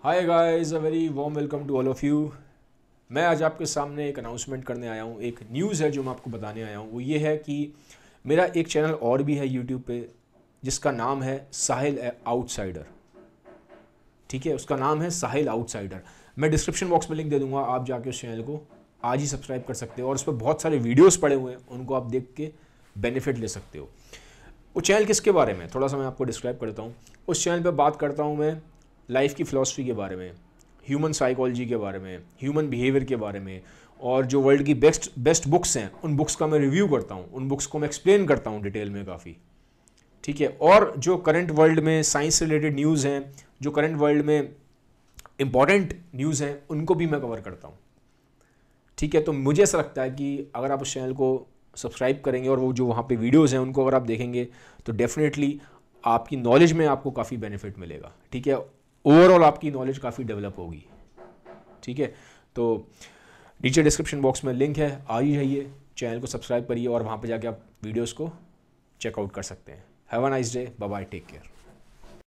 hi guys a very warm welcome to all of you मैं आज आपके सामने एक अनाउंसमेंट करने आया हूँ एक न्यूज़ है जो मैं आपको बताने आया हूँ वो ये है कि मेरा एक चैनल और भी है यूट्यूब पे जिसका नाम है साहिल आउटसाइडर ठीक है उसका नाम है साहिल आउटसाइडर मैं डिस्क्रिप्शन बॉक्स में लिंक दे दूंगा आप जाके उस चैनल को आज ही सब्सक्राइब कर सकते हो और उस पर बहुत सारे वीडियोज़ पड़े हुए हैं उनको आप देख के बेनिफिट ले सकते हो वो चैनल किसके बारे में थोड़ा सा मैं आपको डिस्क्राइब करता हूँ उस चैनल पर बात करता हूँ मैं लाइफ की फ़िलासफ़ी के बारे में ह्यूमन साइकोलॉजी के बारे में ह्यूमन बिहेवियर के बारे में और जो वर्ल्ड की बेस्ट बेस्ट बुक्स हैं उन बुक्स का मैं रिव्यू करता हूँ उन बुक्स को मैं एक्सप्लेन करता हूँ डिटेल में काफ़ी ठीक है और जो करंट वर्ल्ड में साइंस रिलेटेड न्यूज़ हैं जो करंट वर्ल्ड में इंपॉर्टेंट न्यूज़ हैं उनको भी मैं कवर करता हूँ ठीक है तो मुझे ऐसा लगता है कि अगर आप उस चैनल को सब्सक्राइब करेंगे और वो जो वहाँ पे वीडियोस हैं उनको अगर आप देखेंगे तो डेफिनेटली आपकी नॉलेज में आपको काफ़ी बेनिफिट मिलेगा ठीक है ओवरऑल आपकी नॉलेज काफ़ी डेवलप होगी ठीक है तो नीचे डिस्क्रिप्शन बॉक्स में लिंक है आ ही जाइए चैनल को सब्सक्राइब करिए और वहाँ पर जाके आप वीडियोज़ को चेकआउट कर सकते हैं have a nice day bye take care